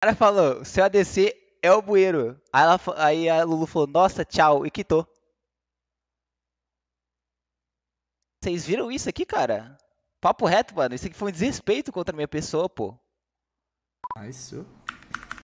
cara falou, seu ADC é o bueiro. Aí, ela, aí a Lulu falou, nossa, tchau, e quitou. Vocês viram isso aqui, cara? Papo reto, mano. Isso aqui foi um desrespeito contra a minha pessoa, pô. Ah, isso.